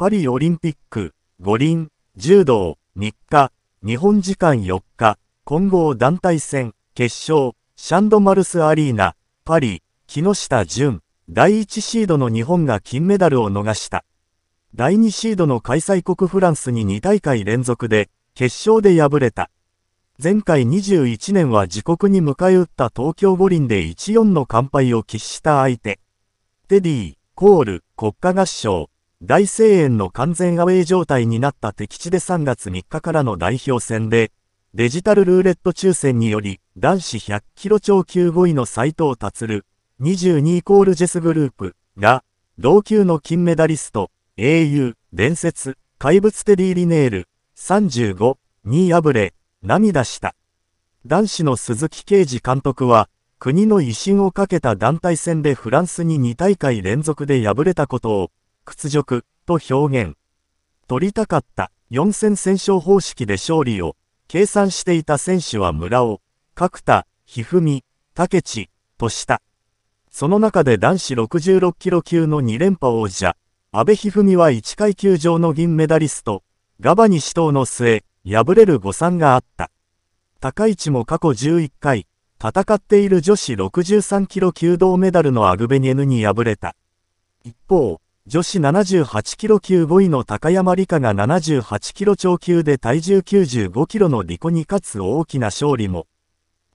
パリオリンピック、五輪、柔道、日課、日本時間4日、混合団体戦、決勝、シャンドマルスアリーナ、パリ、木下淳、第1シードの日本が金メダルを逃した。第2シードの開催国フランスに2大会連続で、決勝で敗れた。前回21年は自国に迎え撃った東京五輪で1-4の完敗を喫した相手。テディ、コール、国家合唱、大声援の完全アウェイ状態になった敵地で3月3日からの代表戦で、デジタルルーレット抽選により、男子100キロ超級5位の斉藤達22イコールジェスグループが、同級の金メダリスト、英雄、伝説、怪物テディ・リネール、35、に敗れ、涙した。男子の鈴木啓治監督は、国の威信をかけた団体戦でフランスに2大会連続で敗れたことを、屈辱と表現。取りたかった4戦戦勝方式で勝利を計算していた選手は村尾、角田、ひふみ、武智とした。その中で男子66キロ級の2連覇王者、阿部一二三は1階級上の銀メダリスト、ガバに死闘の末、敗れる誤算があった。高市も過去11回、戦っている女子63キロ級銅メダルのアグベニエヌに敗れた。一方、女子78キロ級5位の高山理香が78キロ超級で体重95キロのリコに勝つ大きな勝利も、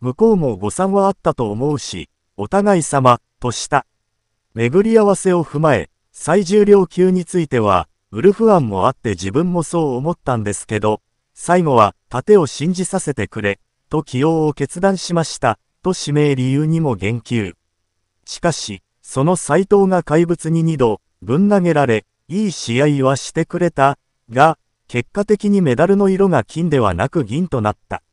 向こうも誤算はあったと思うし、お互い様、とした。巡り合わせを踏まえ、最重量級については、ウルフ案もあって自分もそう思ったんですけど、最後は、盾を信じさせてくれ、と起用を決断しました、と指名理由にも言及。しかし、その斎藤が怪物に2度、ぶん投げられ、いい試合はしてくれた、が、結果的にメダルの色が金ではなく銀となった。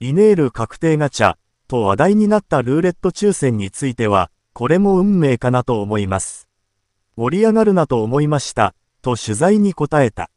イネール確定ガチャ、と話題になったルーレット抽選については、これも運命かなと思います。盛り上がるなと思いました、と取材に答えた。